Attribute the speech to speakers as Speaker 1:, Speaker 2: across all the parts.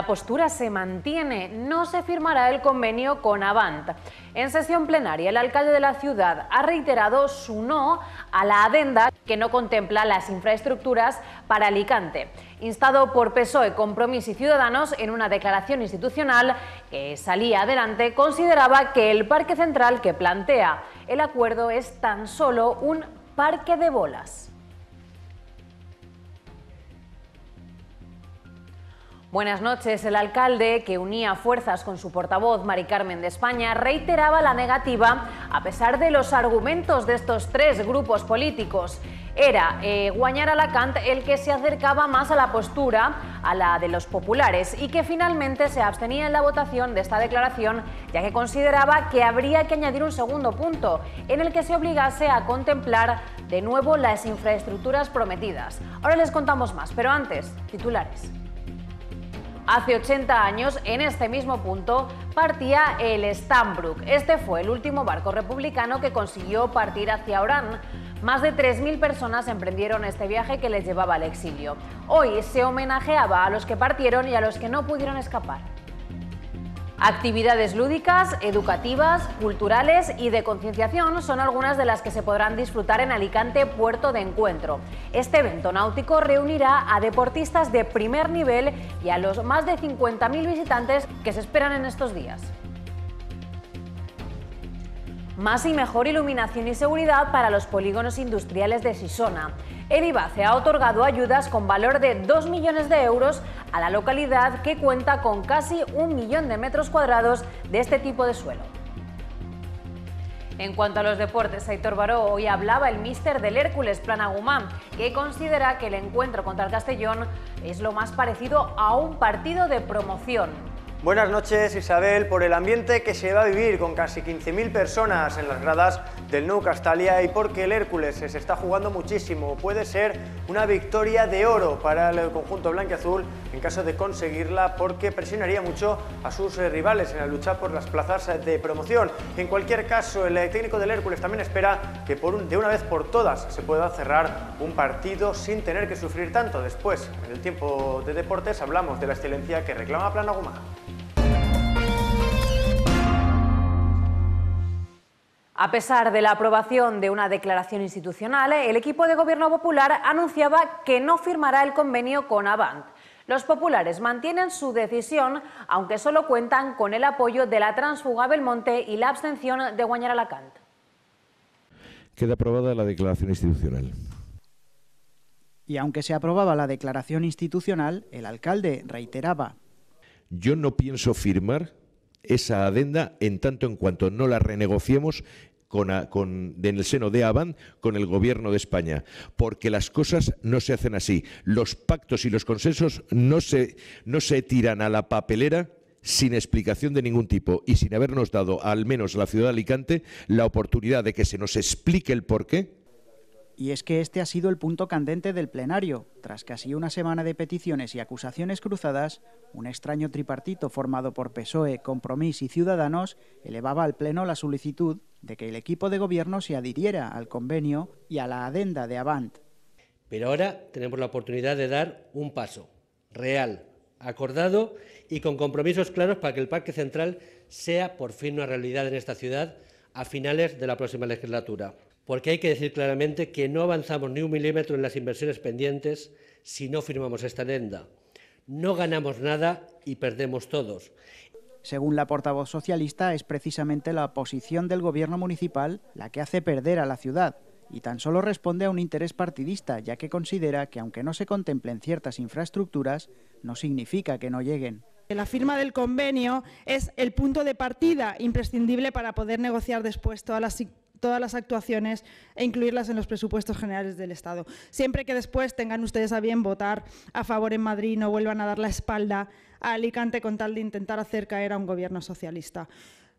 Speaker 1: la postura se mantiene, no se firmará el convenio con Avant. En sesión plenaria, el alcalde de la ciudad ha reiterado su no a la adenda que no contempla las infraestructuras para Alicante, instado por PSOE, Compromís y Ciudadanos en una declaración institucional que salía adelante, consideraba que el parque central que plantea el acuerdo es tan solo un parque de bolas. Buenas noches. El alcalde, que unía fuerzas con su portavoz, Mari Carmen de España, reiteraba la negativa a pesar de los argumentos de estos tres grupos políticos. Era eh, Guañar Alacant el que se acercaba más a la postura, a la de los populares, y que finalmente se abstenía en la votación de esta declaración, ya que consideraba que habría que añadir un segundo punto, en el que se obligase a contemplar de nuevo las infraestructuras prometidas. Ahora les contamos más, pero antes, titulares. Hace 80 años, en este mismo punto, partía el Stambrook. Este fue el último barco republicano que consiguió partir hacia Orán. Más de 3.000 personas emprendieron este viaje que les llevaba al exilio. Hoy se homenajeaba a los que partieron y a los que no pudieron escapar. Actividades lúdicas, educativas, culturales y de concienciación son algunas de las que se podrán disfrutar en Alicante Puerto de Encuentro. Este evento náutico reunirá a deportistas de primer nivel y a los más de 50.000 visitantes que se esperan en estos días más y mejor iluminación y seguridad para los polígonos industriales de Sisona. El se ha otorgado ayudas con valor de 2 millones de euros a la localidad que cuenta con casi un millón de metros cuadrados de este tipo de suelo. En cuanto a los deportes, Aitor Baró hoy hablaba el míster del Hércules Planagumán, que considera que el encuentro contra el Castellón es lo más parecido a un partido de promoción.
Speaker 2: Buenas noches Isabel, por el ambiente que se va a vivir con casi 15.000 personas en las gradas del Nou Castalia y porque el Hércules se está jugando muchísimo, puede ser una victoria de oro para el conjunto blanquiazul en caso de conseguirla porque presionaría mucho a sus eh, rivales en la lucha por las plazas eh, de promoción. En cualquier caso, el eh, técnico del Hércules también espera que por de una vez por todas se pueda cerrar un partido sin tener que sufrir tanto. Después, en el tiempo de deportes, hablamos de la excelencia que reclama Planagumá.
Speaker 1: A pesar de la aprobación de una declaración institucional, eh, el equipo de Gobierno Popular anunciaba que no firmará el convenio con Avant. Los populares mantienen su decisión, aunque solo cuentan con el apoyo de la transfuga Belmonte y la abstención de Guañar Alacant.
Speaker 3: Queda aprobada la declaración institucional.
Speaker 4: Y aunque se aprobaba la declaración institucional, el alcalde reiteraba.
Speaker 3: Yo no pienso firmar esa adenda en tanto en cuanto no la renegociemos con, en el seno de aban con el gobierno de España, porque las cosas no se hacen así. Los pactos y los consensos no se, no se tiran a la papelera sin explicación de ningún tipo y sin habernos dado, al menos a la ciudad de Alicante, la oportunidad de que se nos explique el porqué
Speaker 4: y es que este ha sido el punto candente del plenario. Tras casi una semana de peticiones y acusaciones cruzadas, un extraño tripartito formado por PSOE, Compromís y Ciudadanos elevaba al Pleno la solicitud de que el equipo de gobierno se adhiriera al convenio y a la adenda de Avant.
Speaker 5: Pero ahora
Speaker 6: tenemos la oportunidad de dar un paso real, acordado y con compromisos claros para que el Parque Central sea por fin una realidad en esta ciudad a finales de la próxima legislatura porque hay que decir claramente que no avanzamos ni un milímetro en las inversiones
Speaker 4: pendientes si no firmamos esta adenda. No ganamos nada y perdemos todos. Según la portavoz socialista, es precisamente la posición del gobierno municipal la que hace perder a la ciudad y tan solo responde a un interés partidista, ya que considera que aunque no se contemplen ciertas infraestructuras, no significa que no lleguen.
Speaker 7: La firma del
Speaker 4: convenio es el punto de partida imprescindible para poder negociar después todas las
Speaker 7: todas las actuaciones e incluirlas en los presupuestos generales del Estado. Siempre que después tengan ustedes a bien votar a favor en Madrid, no vuelvan a dar la espalda a Alicante con tal de intentar hacer caer a un gobierno socialista.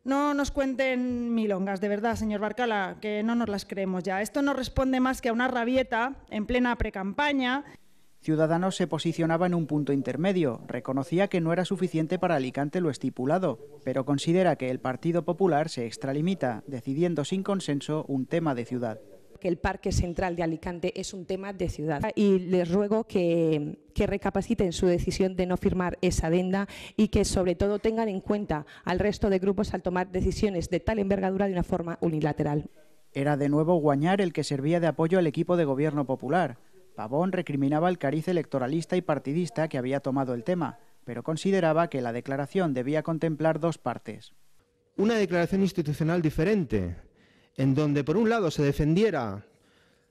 Speaker 7: No nos cuenten milongas, de verdad, señor Barcala, que no nos las creemos ya. Esto no responde más que a una rabieta en plena precampaña.
Speaker 4: Ciudadanos se posicionaba en un punto intermedio, reconocía que no era suficiente para Alicante lo estipulado, pero considera que el Partido Popular se extralimita, decidiendo sin consenso un tema de ciudad que el Parque Central de Alicante es un tema de ciudad. Y
Speaker 7: les ruego que, recapaciten su decisión de no firmar esa adenda y que sobre todo tengan en cuenta al resto de grupos al tomar decisiones de tal envergadura de una forma unilateral.
Speaker 4: Era de nuevo Guañar el que servía de apoyo al equipo de gobierno popular. Pavón recriminaba el cariz electoralista y partidista que había tomado el tema, pero consideraba que la declaración debía contemplar dos partes.
Speaker 8: Una declaración institucional diferente, en donde por un lado se defendiera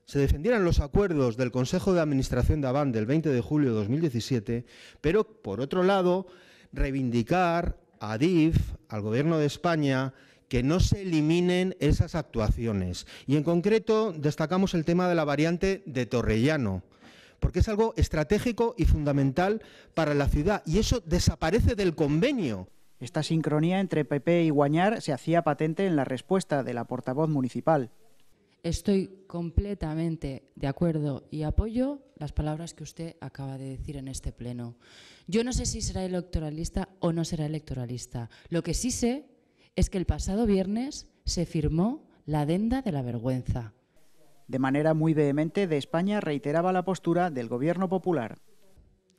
Speaker 8: se defendieran los acuerdos del Consejo de Administración de Aban del 20 de julio de 2017, pero por otro lado reivindicar a DIF, al Gobierno de España, que no se eliminen esas actuaciones. Y en concreto destacamos el tema de la variante de Torrellano, porque es algo estratégico y fundamental para la ciudad y eso desaparece del convenio.
Speaker 4: Esta sincronía entre PP y Guañar se hacía patente en la respuesta de la portavoz municipal.
Speaker 5: Estoy completamente de acuerdo y apoyo las palabras que usted acaba de decir en este pleno. Yo no sé si será electoralista o no será electoralista. Lo que sí sé es que el pasado viernes se firmó la
Speaker 4: adenda de la vergüenza. De manera muy vehemente, de España reiteraba la postura del Gobierno Popular.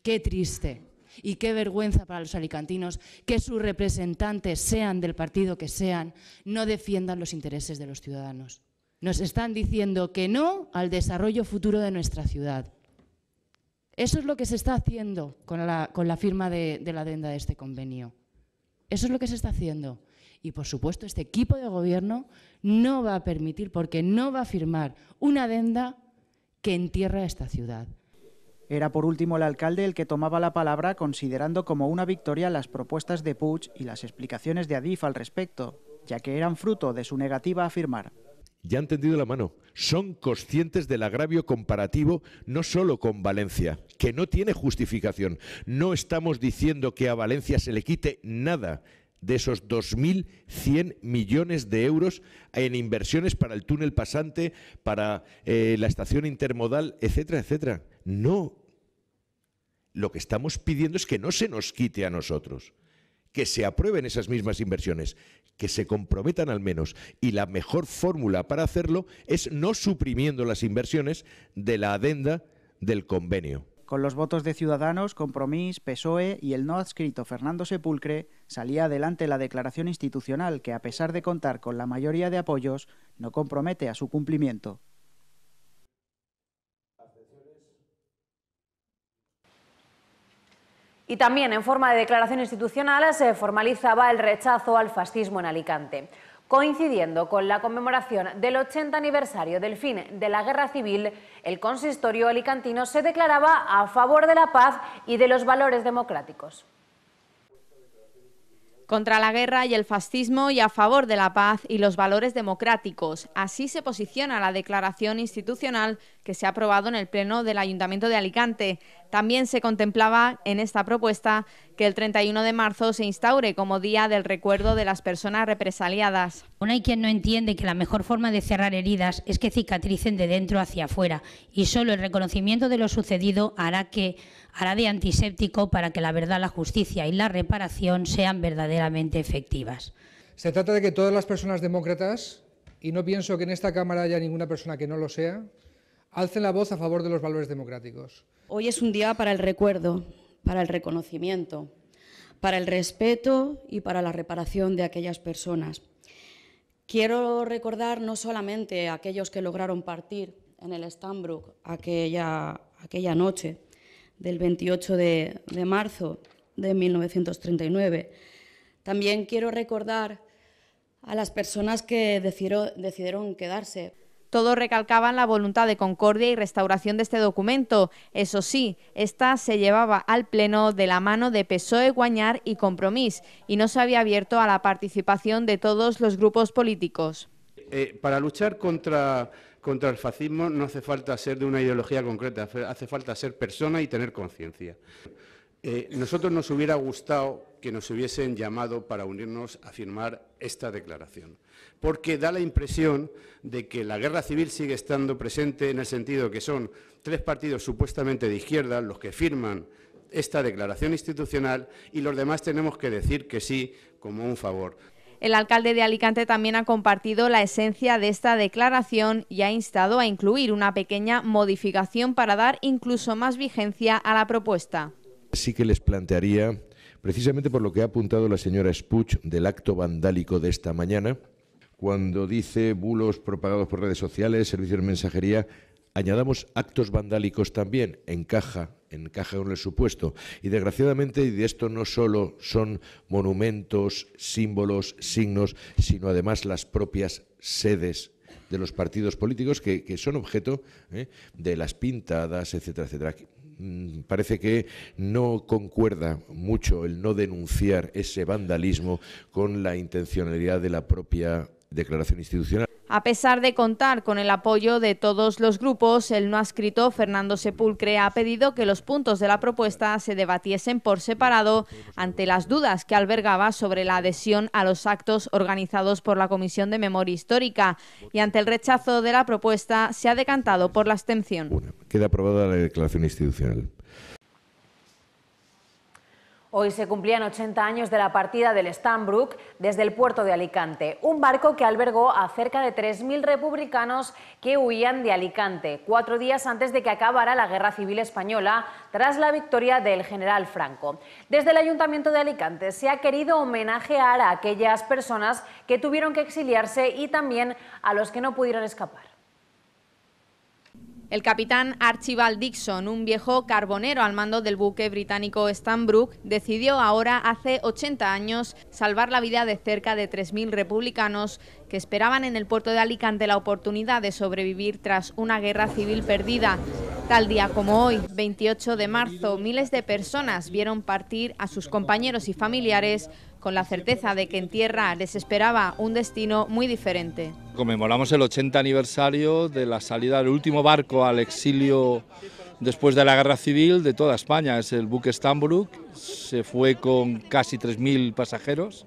Speaker 4: Qué triste
Speaker 5: y qué vergüenza para los alicantinos que sus representantes, sean del partido que sean, no defiendan los intereses de los ciudadanos. Nos están diciendo que no al desarrollo futuro de nuestra ciudad. Eso es lo que se está haciendo con la, firma de, de la adenda de este convenio. Eso es lo que se está haciendo. Y por supuesto, este equipo de gobierno no va a permitir, porque no va a firmar una adenda que entierra a esta ciudad.
Speaker 4: Era por último el alcalde el que tomaba la palabra considerando como una victoria las propuestas de Puig y las explicaciones de Adif al respecto, ya que eran fruto de su negativa a firmar.
Speaker 3: Ya han entendido la mano. Son conscientes del agravio comparativo no solo con Valencia, que no tiene justificación. No estamos diciendo que a Valencia se le quite nada de esos 2.100 millones de euros en inversiones para el túnel pasante, para eh, la estación intermodal, etcétera, etcétera. No. Lo que estamos pidiendo es que no se nos quite a nosotros, que se aprueben esas mismas inversiones, que se comprometan al menos. Y la mejor fórmula para hacerlo es no suprimiendo las inversiones de la adenda del convenio.
Speaker 4: Con los votos de Ciudadanos, Compromís, PSOE y el no adscrito Fernando Sepulcre, salía adelante la declaración institucional que, a pesar de contar con la mayoría de apoyos, no compromete a su cumplimiento.
Speaker 1: Y también en forma de declaración institucional se formalizaba el rechazo al fascismo en Alicante. Coincidiendo con la conmemoración del 80 aniversario del fin de la Guerra Civil, el consistorio alicantino se declaraba a favor de la paz y de los valores democráticos
Speaker 9: contra la guerra y el fascismo y a favor de la paz y los valores democráticos. Así se posiciona la declaración institucional que se ha aprobado en el Pleno del Ayuntamiento de Alicante. También se contemplaba en esta propuesta que el 31 de marzo se instaure como Día del Recuerdo de las Personas Represaliadas.
Speaker 5: No hay quien no entiende que la mejor forma de cerrar heridas es que cicatricen de dentro hacia afuera y solo el reconocimiento de lo sucedido hará que hará de antiséptico para que la verdad, la justicia y la reparación
Speaker 8: sean verdaderamente efectivas. Se trata de que todas las personas demócratas, y no pienso que en esta Cámara haya ninguna persona que no lo sea, alcen la voz a favor de los valores democráticos. Hoy es un día para el recuerdo, para el reconocimiento, para el respeto
Speaker 9: y para la reparación de aquellas personas. Quiero recordar no solamente a aquellos que lograron partir en el Stambrook aquella, aquella noche, del 28 de, marzo de 1939. También quiero recordar a las personas que decidieron, quedarse. Todos recalcaban la voluntad de concordia y restauración de este documento. Eso sí, esta se llevaba al Pleno de la mano de PSOE, Guañar y Compromís y no se había abierto a la participación de todos los grupos políticos.
Speaker 3: Eh, para luchar contra contra el fascismo no hace falta ser de una ideología concreta, hace falta ser persona y tener conciencia. Eh, nosotros nos hubiera gustado que nos hubiesen llamado para unirnos a firmar esta declaración, porque da la impresión de que la guerra civil sigue estando presente en el sentido que son tres partidos supuestamente de izquierda los que firman esta declaración institucional y los demás tenemos que decir que sí como un favor.
Speaker 9: El alcalde de Alicante también ha compartido la esencia de esta declaración y ha instado a incluir una pequeña modificación para dar incluso más vigencia a la propuesta.
Speaker 3: Sí que les plantearía, precisamente por lo que ha apuntado la señora Spuch del acto vandálico de esta mañana, cuando dice bulos propagados por redes sociales, servicios de mensajería, añadamos actos vandálicos también, encaja, encaja con el supuesto. Y desgraciadamente de esto no solo son monumentos, símbolos, signos, sino además las propias sedes de los partidos políticos que, son objeto ¿eh? de las pintadas, etcétera, etcétera. Mm, parece que no concuerda mucho el no denunciar ese vandalismo con la intencionalidad de la propia declaración institucional.
Speaker 9: A pesar de contar con el apoyo de todos los grupos, el no adscrito Fernando Sepulcre ha pedido que los puntos de la propuesta se debatiesen por separado ante las dudas que albergaba sobre la adhesión a los actos organizados por la Comisión de Memoria Histórica y ante el rechazo de la propuesta se ha decantado por la abstención.
Speaker 3: Queda aprobada la declaración institucional.
Speaker 1: Hoy se cumplían 80 años de la partida del Stanbrook desde el puerto de Alicante, un barco que albergó a cerca de 3.000 republicanos que huían de Alicante, cuatro días antes de que acabara la Guerra Civil Española, tras la victoria del general Franco. Desde el Ayuntamiento de Alicante se ha querido homenajear a aquellas personas que tuvieron que exiliarse y también a los que no pudieron escapar. El capitán Archibald Dixon, un
Speaker 9: viejo carbonero al mando del buque británico Stanbrook, decidió ahora, hace 80 años, salvar la vida de cerca de 3.000 republicanos que esperaban en el puerto de Alicante la oportunidad de sobrevivir tras una guerra civil perdida. Tal día como hoy, 28 de marzo, miles de personas vieron partir a sus compañeros y familiares con la certeza de que en tierra les esperaba un destino muy diferente.
Speaker 3: Conmemoramos el 80 aniversario de la salida del último barco al exilio después de la guerra civil de toda España. Es el buque Stambrook, se fue con casi 3.000 pasajeros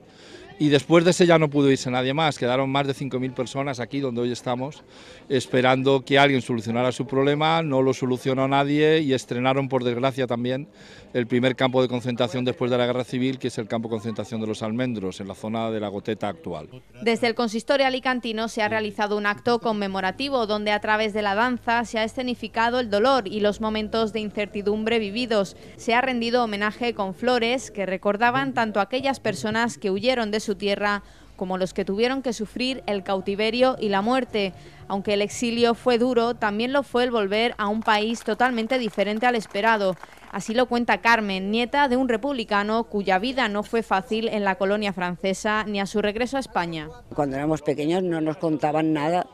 Speaker 3: y después de ese ya no pudo irse nadie más. Quedaron más de 5.000 personas aquí donde hoy estamos esperando que alguien solucionara su problema, no lo solucionó nadie y estrenaron por desgracia también el primer campo de concentración después de la guerra civil, que es el campo de concentración de los almendros, en la zona de la goteta actual.
Speaker 9: Desde el consistorio alicantino se ha realizado un acto conmemorativo donde a través de la danza se ha escenificado el dolor y los momentos de incertidumbre vividos. Se ha rendido homenaje con flores que recordaban tanto a aquellas personas que huyeron de su tierra como los que tuvieron que sufrir el cautiverio y la muerte. Aunque el exilio fue duro, también lo fue el volver a un país totalmente diferente al esperado. Así lo cuenta Carmen, nieta de un republicano cuya vida no fue fácil en la colonia francesa ni a su regreso a España.
Speaker 5: Cuando éramos pequeños no nos contaban nada,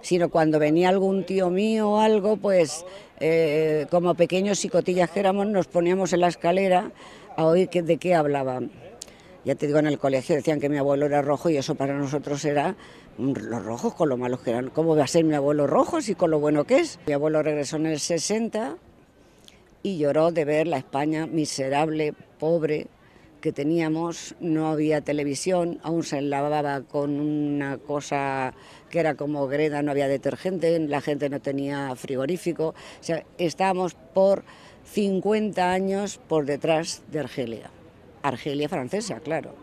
Speaker 9: sino cuando venía algún tío mío o algo, pues eh, como pequeños y que éramos nos poníamos en la escalera a oír de qué hablaban ya te digo, en el colegio decían que mi abuelo era rojo y eso para nosotros era los rojos con lo malos que eran. ¿Cómo va a ser mi abuelo rojo si con lo bueno que es? Mi abuelo regresó en el 60 y lloró de ver la España miserable, pobre que teníamos, no había televisión, aún se lavaba con una cosa que era como greda, no había detergente, la gente no tenía frigorífico, o sea, estábamos por 50 años por detrás de Argelia. Argelia francesa, claro.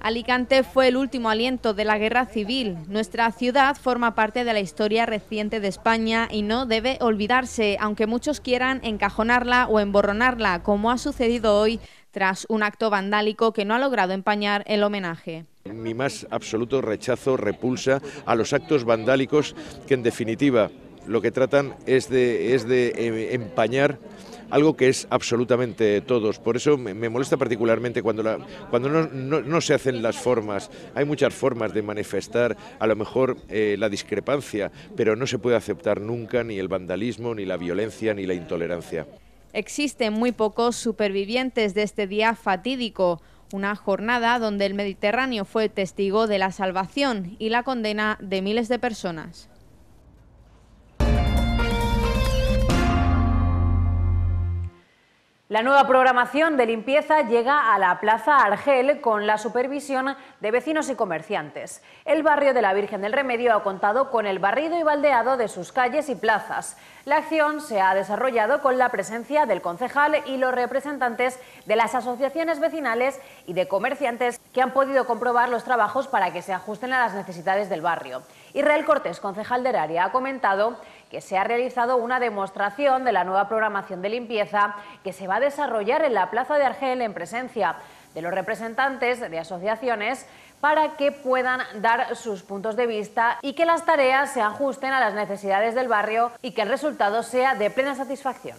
Speaker 9: Alicante fue el último aliento de la guerra civil. Nuestra ciudad forma parte de la historia reciente de España y no debe olvidarse, aunque muchos quieran encajonarla o emborronarla, como ha sucedido hoy tras un acto vandálico que no ha logrado empañar el homenaje.
Speaker 3: Mi más absoluto rechazo, repulsa a los actos vandálicos que en definitiva lo que tratan es de, es de eh, empañar algo que es absolutamente todos. Por eso me, molesta particularmente cuando, cuando no, se hacen las formas. Hay muchas formas de manifestar a lo mejor eh, la discrepancia, pero no se puede aceptar nunca ni el vandalismo, ni la violencia, ni la intolerancia.
Speaker 9: Existen muy pocos supervivientes de este día fatídico una jornada donde el Mediterráneo fue testigo de la salvación y la condena de miles de personas.
Speaker 1: La nueva programación de limpieza llega a la Plaza Argel con la supervisión de vecinos y comerciantes. El barrio de la Virgen del Remedio ha contado con el barrido y baldeado de sus calles y plazas. La acción se ha desarrollado con la presencia del concejal y los representantes de las asociaciones vecinales y de comerciantes que han podido comprobar los trabajos para que se ajusten a las necesidades del barrio. Israel Cortés, concejal del área, ha comentado que se ha realizado una demostración de la nueva programación de limpieza que se va a desarrollar en la Plaza de Argel en presencia de los representantes de asociaciones para que puedan dar sus puntos de vista y que las tareas se ajusten a las necesidades del barrio y que el resultado sea de plena satisfacción.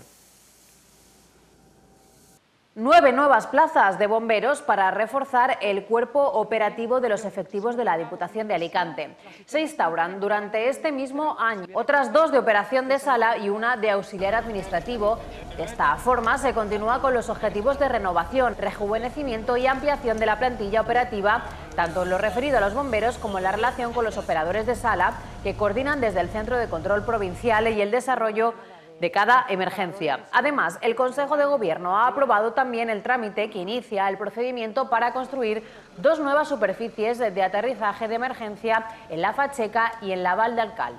Speaker 1: Nueve nuevas plazas de bomberos para reforzar el cuerpo operativo de los efectivos de la Diputación de Alicante. Se instauran durante este mismo año otras dos de operación de sala y una de auxiliar administrativo. De esta forma se continúa con los objetivos de renovación, rejuvenecimiento y ampliación de la plantilla operativa, tanto en lo referido a los bomberos como en la relación con los operadores de sala que coordinan desde el Centro de Control Provincial y el desarrollo de cada emergencia. Además, el Consejo de Gobierno ha aprobado también el trámite que inicia el procedimiento para construir dos nuevas superficies de aterrizaje de emergencia en la Facheca y en la Val de Alcal.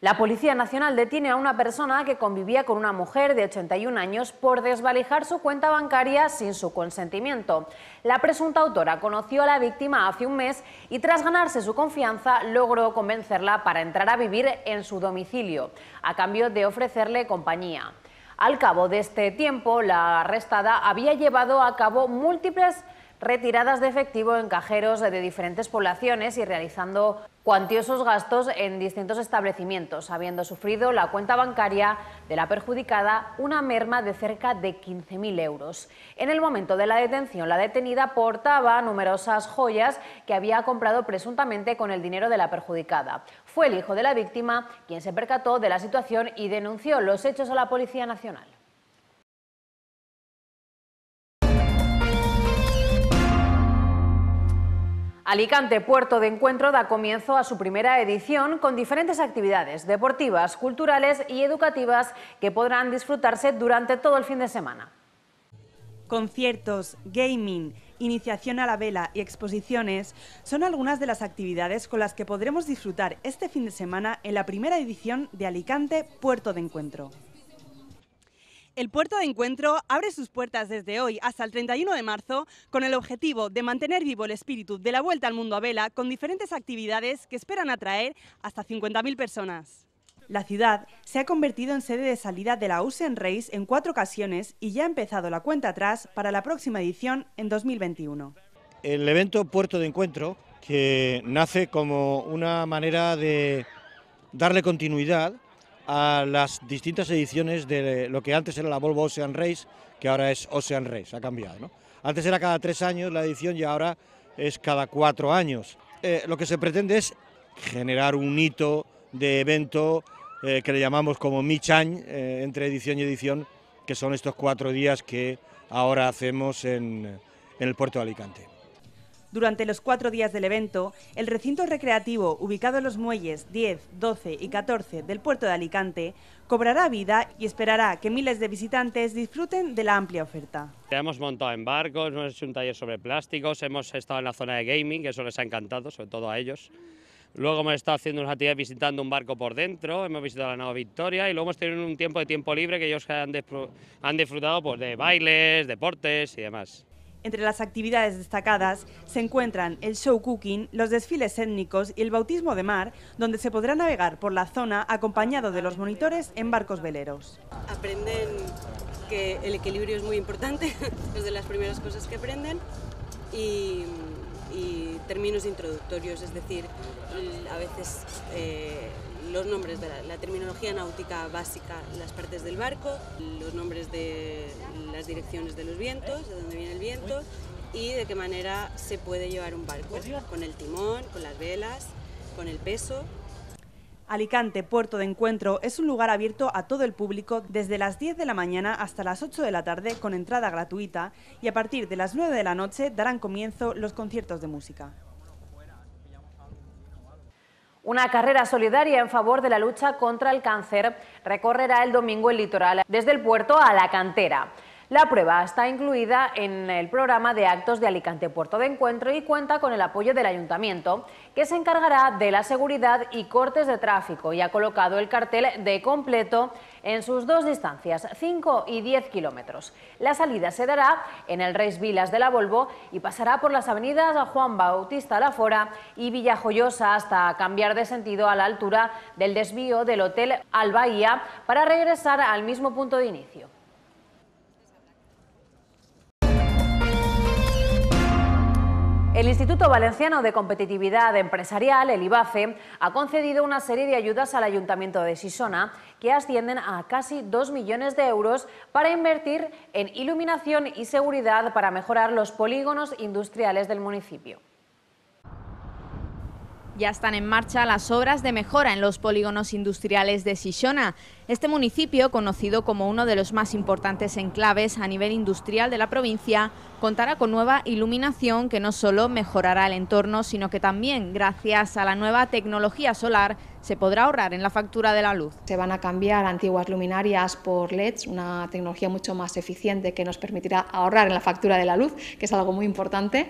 Speaker 1: La Policía Nacional detiene a una persona que convivía con una mujer de 81 años por desvalijar su cuenta bancaria sin su consentimiento. La presunta autora conoció a la víctima hace un mes y tras ganarse su confianza logró convencerla para entrar a vivir en su domicilio, a cambio de ofrecerle compañía. Al cabo de este tiempo, la arrestada había llevado a cabo múltiples retiradas de efectivo en cajeros de diferentes poblaciones y realizando cuantiosos gastos en distintos establecimientos, habiendo sufrido la cuenta bancaria de la perjudicada una merma de cerca de 15.000 euros. En el momento de la detención, la detenida portaba numerosas joyas que había comprado presuntamente con el dinero de la perjudicada. Fue el hijo de la víctima quien se percató de la situación y denunció los hechos a la Policía Nacional. Alicante, puerto de encuentro, da comienzo a su primera edición con diferentes actividades deportivas, culturales y educativas que podrán disfrutarse durante todo el fin de
Speaker 7: semana. Conciertos, gaming, iniciación a la vela y exposiciones son algunas de las actividades con las que podremos disfrutar este fin de semana en la primera edición de Alicante Puerto de Encuentro. El puerto de encuentro abre sus puertas desde hoy hasta el 31 de marzo con el objetivo de mantener vivo el espíritu de la vuelta al mundo a vela con diferentes actividades que esperan atraer hasta 50.000 personas. La ciudad se ha convertido en sede de salida de la Ocean Race en cuatro ocasiones y ya ha empezado la cuenta atrás para la próxima edición en 2021.
Speaker 2: El evento Puerto de Encuentro, que nace como una manera de darle continuidad a las distintas ediciones de lo que antes era la Volvo Ocean Race, que ahora es Ocean Race, ha cambiado. ¿no? Antes era cada tres años la edición y ahora es cada cuatro años. Eh, lo que se pretende es generar un hito de evento eh, que le llamamos como Mi Chang, eh, entre edición y edición, que son estos cuatro días que ahora hacemos en el puerto de Alicante.
Speaker 7: Durante los cuatro días del evento, el recinto recreativo ubicado en los muelles 10, 12 y 14 del puerto de Alicante cobrará vida y esperará que miles de visitantes disfruten de la amplia oferta.
Speaker 2: Hemos montado en barcos, hemos hecho un taller sobre plásticos, hemos estado en la zona de gaming, que eso les ha encantado, sobre todo a ellos. Luego hemos estado haciendo unas actividades visitando un barco por dentro, hemos visitado la nave Victoria y luego hemos tenido un tiempo de tiempo libre que ellos han, disfrutado pues, de bailes, deportes y demás.
Speaker 7: Entre las actividades destacadas se encuentran el show cooking, los desfiles étnicos y el bautismo de mar, donde se podrá navegar por la zona acompañado de los monitores en barcos veleros. Aprenden que el equilibrio es muy importante, es de las primeras cosas que aprenden y, términos introductorios, es decir, a veces eh, los nombres de la, terminología náutica básica, las partes del barco, los nombres de las direcciones de los vientos, de dónde viene el viento y de qué manera se puede llevar un barco, pues con el timón, con las velas, con el peso. Alicante, puerto de encuentro, es un lugar abierto a todo el público desde las 10 de la mañana hasta las 8 de la tarde con entrada gratuita y a partir de las 9 de la noche darán comienzo los conciertos de música. Una carrera solidaria en favor
Speaker 1: de la lucha contra el cáncer recorrerá el domingo el litoral desde el puerto a la cantera. La prueba está incluida en el programa de actos de Alicante Puerto de Encuentro y cuenta con el apoyo del ayuntamiento, que se encargará de la seguridad y cortes de tráfico y ha colocado el cartel de completo en sus dos distancias, 5 y 10 kilómetros. La salida se dará en el Reis Vilas de la Volvo y pasará por las avenidas Juan Bautista Lafora y Villajoyosa hasta cambiar de sentido a la altura del desvío del Hotel Albaía para regresar al mismo punto de inicio. El Instituto Valenciano de Competitividad Empresarial, el IBACE, ha concedido una serie de ayudas al Ayuntamiento de Sisona que ascienden a casi 2 millones de euros para invertir en iluminación y seguridad para mejorar los polígonos industriales del municipio.
Speaker 9: Ya están en marcha las obras de mejora en los polígonos industriales de Sishona. Este municipio, conocido como uno de los más importantes enclaves a nivel industrial de la provincia, contará con nueva iluminación que no solo mejorará el entorno, sino que también, gracias a la nueva tecnología solar, se podrá ahorrar en la
Speaker 10: factura de la luz. Se van a cambiar antiguas luminarias por LEDs, una tecnología mucho más eficiente que nos permitirá ahorrar en la factura de la luz, que es algo muy importante,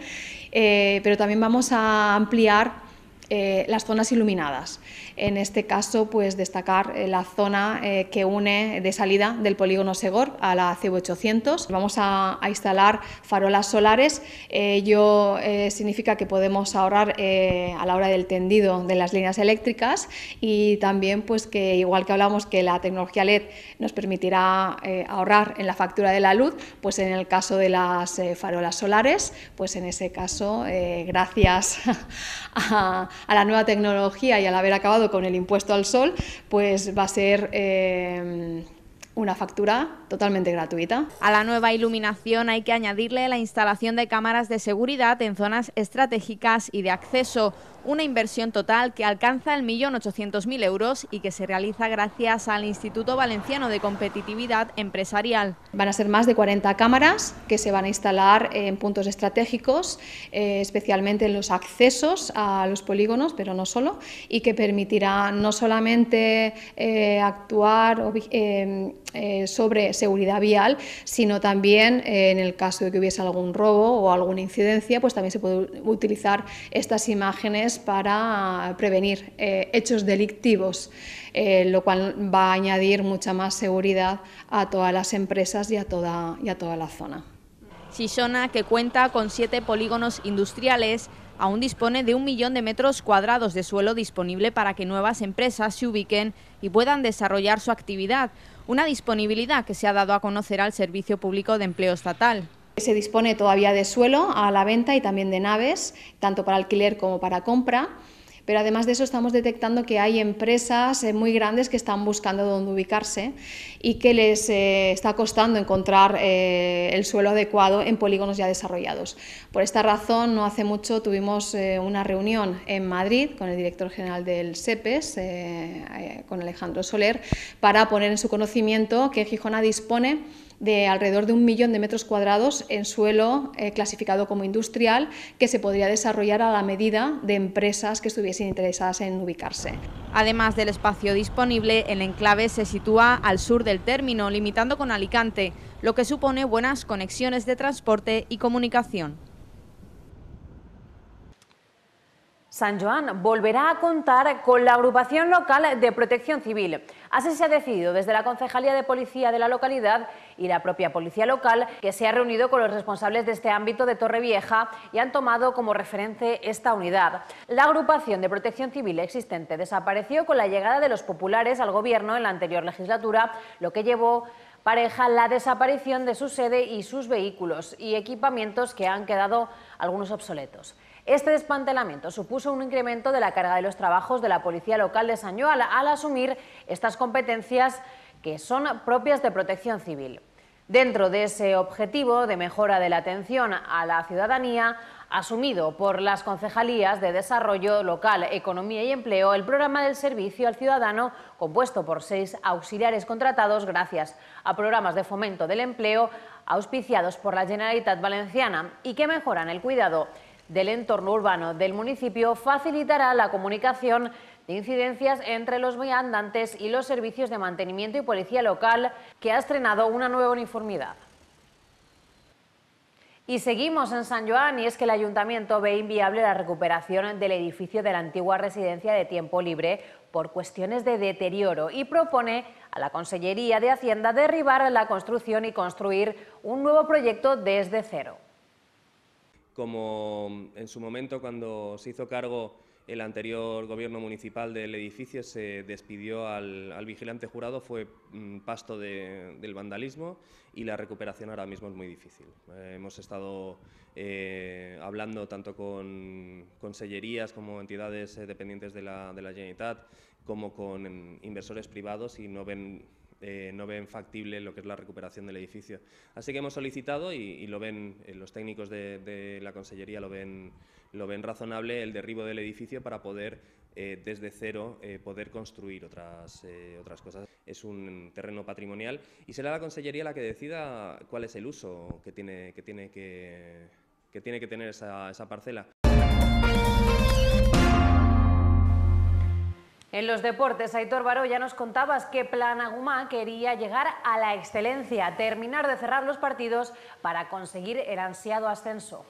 Speaker 10: eh, pero también vamos a ampliar eh, las zonas iluminadas. En este caso, pues destacar eh, la zona eh, que une de salida del polígono Segor a la CB800. Vamos a, instalar farolas solares. Ello significa que podemos ahorrar a la hora del tendido de las líneas eléctricas y también, pues que igual que hablamos que la tecnología LED nos permitirá ahorrar en la factura de la luz, pues en el caso de las farolas solares, pues en ese caso, gracias a a la nueva tecnología y al haber acabado con el impuesto al sol, pues va a ser... Eh, una factura totalmente gratuita.
Speaker 9: A la nueva iluminación hay que añadirle la instalación de cámaras de seguridad en zonas estratégicas y de acceso, una inversión total que alcanza el 1.800.000 euros y que
Speaker 10: se realiza gracias al Instituto Valenciano de Competitividad Empresarial. Van a ser más de 40 cámaras que se van a instalar en puntos estratégicos, eh, especialmente en los accesos a los polígonos, pero no solo, y que permitirán no solamente eh, actuar eh, sobre seguridad vial, sino también en el caso de que hubiese algún robo o alguna incidencia, pues también se puede utilizar estas imágenes para prevenir eh, hechos delictivos, eh, lo cual va a añadir mucha más seguridad a todas las empresas y a toda, la zona.
Speaker 9: Sisona, que cuenta con siete polígonos industriales, aún dispone de un millón de metros cuadrados de suelo disponible para que nuevas empresas se ubiquen y puedan desarrollar su actividad, una disponibilidad que se ha dado a conocer al Servicio
Speaker 10: Público de Empleo Estatal. Se dispone todavía de suelo a la venta y también de naves, tanto para alquiler como para compra. Pero además de eso estamos detectando que hay empresas eh, muy grandes que están buscando dónde ubicarse y que les eh, está costando encontrar eh, el suelo adecuado en polígonos ya desarrollados. Por esta razón, no hace mucho tuvimos una reunión en Madrid con el director general del SEPES, con Alejandro Soler, para poner en su conocimiento que Gijona dispone de alrededor de un millón de metros cuadrados en suelo eh, clasificado como industrial que se podría desarrollar a la medida de empresas que estuviesen interesadas en ubicarse. Además del espacio
Speaker 9: disponible, el enclave se sitúa al sur del término, limitando con Alicante, lo que supone buenas conexiones de transporte y comunicación.
Speaker 1: San Joan volverá a contar con la agrupación local de protección civil. Así se ha decidido desde la Concejalía de Policía de la localidad y la propia Policía Local, que se ha reunido con los responsables de este ámbito de Torrevieja y han tomado como referente esta unidad. La agrupación de protección civil existente desapareció con la llegada de los populares al Gobierno en la anterior legislatura, lo que llevó pareja la desaparición de su sede y sus vehículos y equipamientos que han quedado algunos obsoletos. Este desmantelamiento supuso un incremento de la carga de los trabajos de la Policía Local de San al asumir estas competencias que son propias de protección civil. Dentro de ese objetivo de mejora de la atención a la ciudadanía, asumido por las concejalías de Desarrollo Local, Economía y Empleo, el programa del servicio al ciudadano, compuesto por seis auxiliares contratados gracias a programas de fomento del empleo auspiciados por la Generalitat Valenciana y que mejoran el cuidado del entorno urbano del municipio facilitará la comunicación de incidencias entre los viandantes y los servicios de mantenimiento y policía local, que ha estrenado una nueva uniformidad. Y seguimos en San Joan y es que el ayuntamiento ve inviable la recuperación del edificio de la antigua residencia de tiempo libre por cuestiones de deterioro y propone a la Consellería de Hacienda derribar la construcción y construir un nuevo proyecto desde cero
Speaker 6: como en su momento cuando se hizo cargo el anterior gobierno municipal del edificio se despidió al, vigilante jurado, fue mm, pasto del vandalismo y la recuperación ahora mismo es muy difícil. Eh, hemos estado eh, hablando tanto con consellerías como entidades eh, dependientes de la, de la Generalitat, como con inversores privados y no ven eh, no ven factible lo que es la recuperación del edificio. Así que hemos solicitado y, lo ven, eh, los técnicos de, la consellería lo ven, lo ven razonable el derribo del edificio para poder eh, desde cero poder construir otras, otras cosas. Es un terreno patrimonial y será la consellería la que decida cuál es el uso que tiene que, tiene que, tiene que tener esa parcela.
Speaker 1: En los deportes, Aitor Baró, ya nos contabas que Planaguma quería llegar a la excelencia, terminar de cerrar los partidos para conseguir el ansiado ascenso.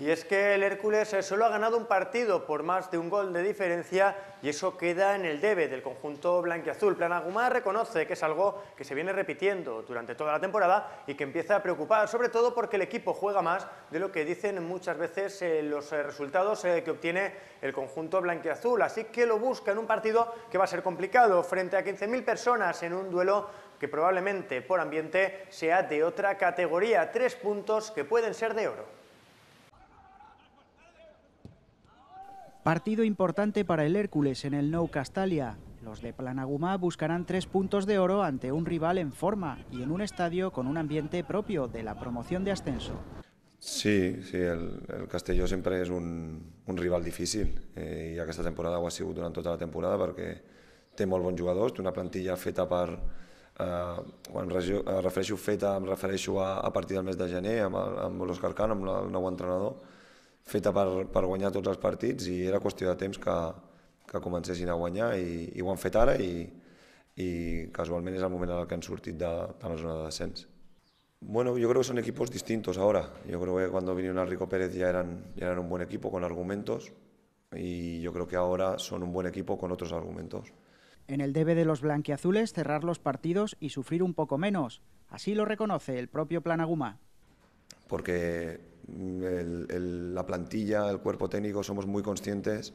Speaker 2: Y es que el Hércules eh, solo ha ganado un partido por más de un gol de diferencia y eso queda en el debe del conjunto blanquiazul. Planagumar reconoce que es algo que se viene repitiendo durante toda la temporada y que empieza a preocupar, sobre todo porque el equipo juega más de lo que dicen muchas veces eh, los eh, resultados que obtiene el conjunto blanquiazul. Así que lo busca en un partido que va a ser complicado frente a 15.000 personas en un duelo que probablemente por ambiente sea de otra categoría. Tres puntos que pueden ser de oro.
Speaker 4: Partido importante para el Hércules en el Nou Castalia. Los de Planagumá buscarán tres puntos de oro ante un rival en forma y en un estadio con un ambiente propio de la promoción de ascenso.
Speaker 8: Sí, sí, el, el Castelló es un, rival difícil eh, Y que esta temporada ha sido durante toda la temporada porque té buen buenos jugadores. una plantilla feta para... Eh, quan em em feta, em a, partir del mes de gener amb, los amb l'Òscar Cano, amb entrenador, feta para per guanyar tots els partits era cuestión de temps que, que comencessin a guanyar i, i ho han fet ara i, i el moment en el que han sortit de, de la zona de descens. Bueno, yo creo que son equipos distintos ahora. Yo creo que cuando vinieron a Rico Pérez ya eran, ya eran un buen equipo con argumentos y yo creo que ahora son un buen equipo con otros argumentos. En el debe
Speaker 4: de los blanquiazules cerrar los partidos y sufrir un poco menos. Así lo reconoce el propio Planaguma.
Speaker 8: Porque Mm, la plantilla, el cuerpo técnico, somos muy conscientes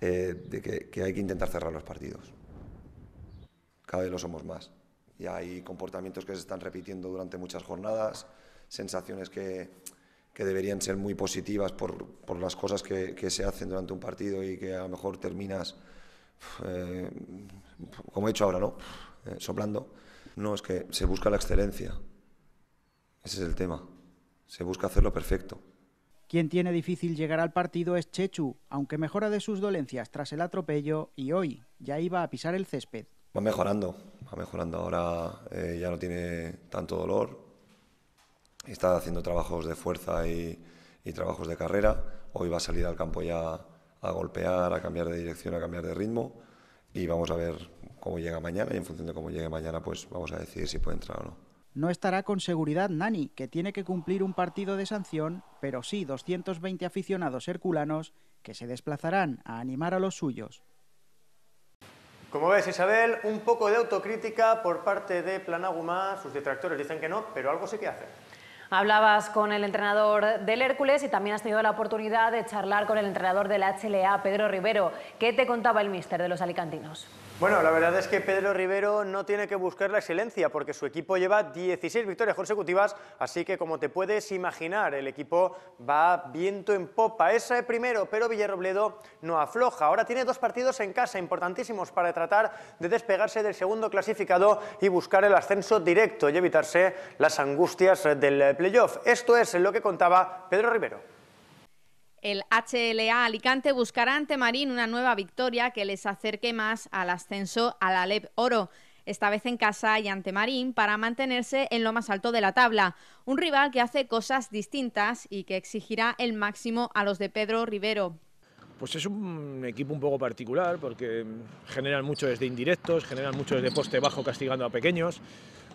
Speaker 8: eh, de que, hay que intentar cerrar los partidos. Cada vez lo somos más. Y hay comportamientos que se están repitiendo durante muchas jornadas, sensaciones que, deberían ser muy positivas por, las cosas que, se hacen durante un partido y que a lo mejor terminas, eh, como he dicho ahora, ¿no? Eh, soplando. No, es que se busca la excelencia. Ese es el tema se busca hacerlo perfecto.
Speaker 4: Quien tiene difícil llegar al partido es Chechu, aunque mejora de sus dolencias tras el atropello y hoy ya iba a pisar el césped.
Speaker 8: Va mejorando, va mejorando. Ahora eh, ya no tiene tanto dolor. Está haciendo trabajos de fuerza y, trabajos de carrera. Hoy va a salir al campo ya a golpear, a cambiar de dirección, a cambiar de ritmo. Y vamos a ver cómo llega mañana y en función de cómo llegue mañana pues vamos a decidir si puede entrar o no
Speaker 4: no estará con seguridad Nani, que tiene que cumplir un partido de sanción, pero sí 220 aficionados herculanos que se desplazarán a animar a los suyos.
Speaker 2: Como ves, Isabel, un poco de autocrítica por parte de Planagumá. Sus detractores dicen que no, pero algo sí que hace.
Speaker 1: Hablabas con el entrenador del Hércules y también has tenido la oportunidad de charlar con el entrenador del HLA, Pedro Rivero. ¿Qué te contaba el míster de los alicantinos?
Speaker 2: Bueno, la verdad es que Pedro Rivero no tiene que buscar la excelencia porque su equipo lleva 16 victorias consecutivas, así que como te puedes imaginar, el equipo va viento en popa. Es el primero, pero Villarrobledo no afloja. Ahora tiene dos partidos en casa importantísimos para tratar de despegarse del segundo clasificado y buscar el ascenso directo y evitarse las angustias del playoff. Esto es lo que contaba Pedro Rivero.
Speaker 9: El HLA Alicante buscará ante Marín una nueva victoria que les acerque más al ascenso la Alep Oro esta vez en casa y ante Marín, para mantenerse en lo más alto de la tabla. Un rival que hace cosas distintas y que exigirá el máximo a los de Pedro Rivero.
Speaker 6: Pues es un equipo un poco particular porque generan mucho desde indirectos, generan mucho desde poste bajo castigando a pequeños.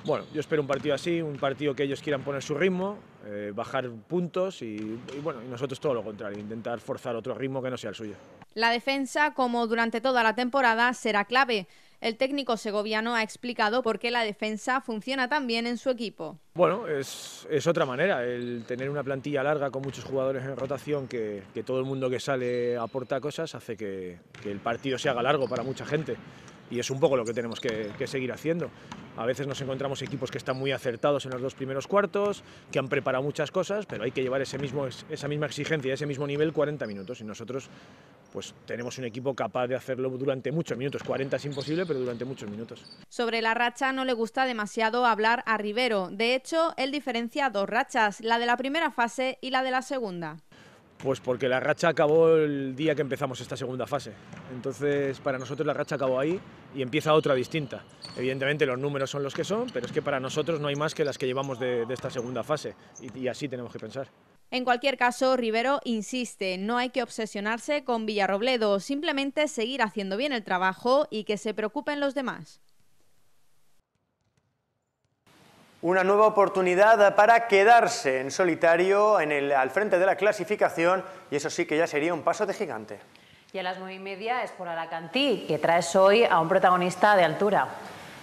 Speaker 6: Bueno, yo espero un partido así, un partido que ellos quieran poner su ritmo, eh, bajar puntos y, bueno, y nosotros todo lo contrario, intentar forzar otro ritmo que no sea el suyo.
Speaker 9: La defensa, como durante toda la temporada, será clave. El técnico segoviano ha explicado por qué la defensa funciona tan bien en su equipo.
Speaker 6: Bueno, es, otra manera, el tener una plantilla larga con muchos jugadores en rotación, que, todo el mundo que sale aporta cosas, hace que, que el partido se haga largo para mucha gente y es un poco lo que tenemos que, seguir haciendo. A veces nos encontramos equipos que están muy acertados en los dos primeros cuartos, que han preparado muchas cosas, pero hay que llevar esa misma exigencia, ese mismo nivel 40 minutos. Y nosotros pues tenemos un equipo capaz de hacerlo durante muchos minutos. 40 es imposible, pero durante muchos minutos.
Speaker 9: Sobre la racha no le gusta demasiado hablar a Rivero. De hecho, él diferencia dos rachas, la de la primera fase y la de la segunda.
Speaker 6: Pues porque la racha acabó el día que empezamos esta segunda fase. Entonces, para nosotros la racha acabó ahí y empieza otra distinta. Evidentemente los números son los que son, pero es que para nosotros no hay más que las que llevamos de, esta segunda fase y así tenemos que pensar.
Speaker 9: En cualquier caso, Rivero insiste, no hay que obsesionarse con Villarrobledo, simplemente seguir haciendo bien el trabajo y que se preocupen los demás. una
Speaker 2: nueva oportunidad para quedarse en solitario en al frente de la clasificación y eso sí que ya sería un paso de gigante.
Speaker 1: Y a las nueve y media es por Alacantí, que traes hoy a un protagonista de altura.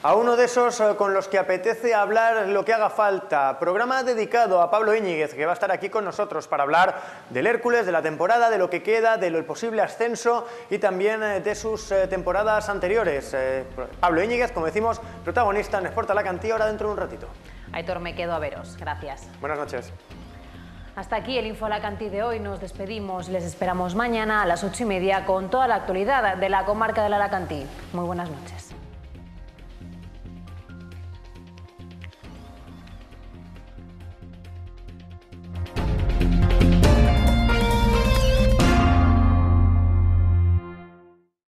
Speaker 2: A uno de esos eh, con los que apetece hablar lo que haga falta. Programa dedicado a Pablo Íñiguez, que va a estar aquí con nosotros para hablar del Hércules, de la temporada, de lo que queda, del posible ascenso y también eh, de sus eh, temporadas anteriores. Pablo Íñiguez, como decimos, protagonista en Sport Alacantí, ahora dentro de un ratito.
Speaker 1: Aitor, me quedo a veros. Gracias. Buenas noches. Hasta aquí el Info Alacantí de hoy. Nos despedimos. Les esperamos mañana a las ocho y media con toda la actualidad de la comarca del Alacantí. Muy buenas noches.